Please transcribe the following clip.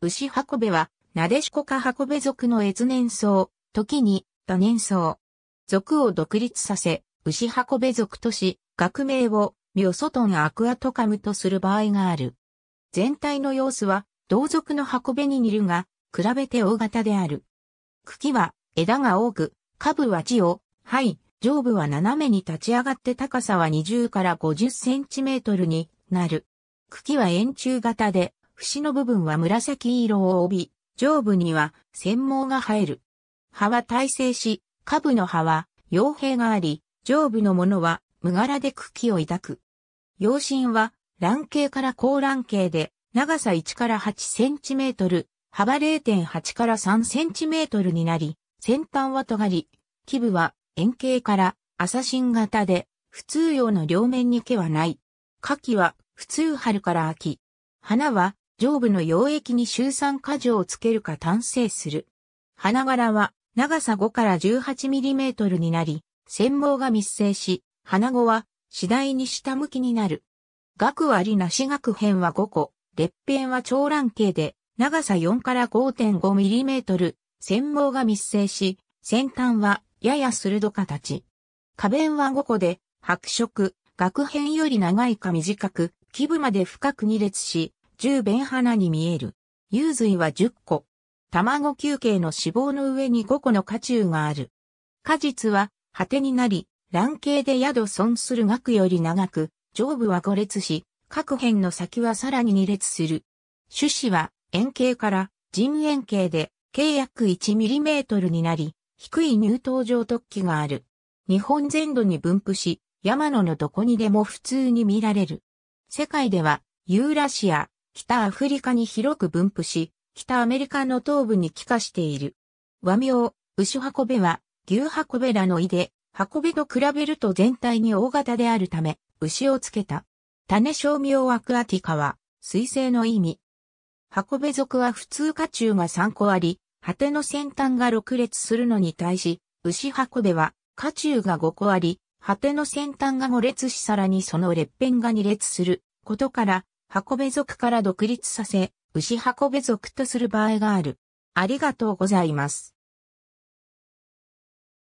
牛運べは、なでしこか運べ族の越年層、時に、多年層。族を独立させ、牛運べ族とし、学名を、ミオソトンアクアトカムとする場合がある。全体の様子は、同族の運べに似るが、比べて大型である。茎は、枝が多く、下部は地を、肺、上部は斜めに立ち上がって高さは20から50センチメートルになる。茎は円柱型で、節の部分は紫色を帯び、上部には繊毛が生える。葉は耐性し、下部の葉は傭兵があり、上部のものは無柄で茎を抱く。陽身は卵形から高卵形で、長さ1から8センチメートル、幅0.8から3センチメートルになり、先端は尖り、基部は円形から朝新型で、普通用の両面に毛はない。夏季は普通春から秋。花は上部の溶液に周酸果汁をつけるか単成する。花柄は長さ5から 18mm になり、繊毛が密生し、花子は次第に下向きになる。額割りなし額辺は5個、裂辺は長卵形で、長さ4から 5.5mm、繊毛が密生し、先端はやや鋭形。花弁は5個で、白色、額辺より長いか短く、基部まで深く2列し、10弁花に見える。幽髄は10個。卵球形の脂肪の上に5個の花汁がある。果実は、果てになり、卵形で宿損する額より長く、上部は5列し、各辺の先はさらに2列する。種子は、円形から人円形で、計約1トルになり、低い乳頭状突起がある。日本全土に分布し、山野のどこにでも普通に見られる。世界では、ユーラシア、北アフリカに広く分布し、北アメリカの東部に帰化している。和名、牛運べは、牛運べらの胃で、運べと比べると全体に大型であるため、牛をつけた。種小名アクアティカは、水星の意味。運べ族は普通家中が3個あり、果ての先端が6列するのに対し、牛運べは、家中が5個あり、果ての先端が5列しさらにその列片が2列することから、箱部族から独立させ、牛箱部族とする場合がある。ありがとうございます。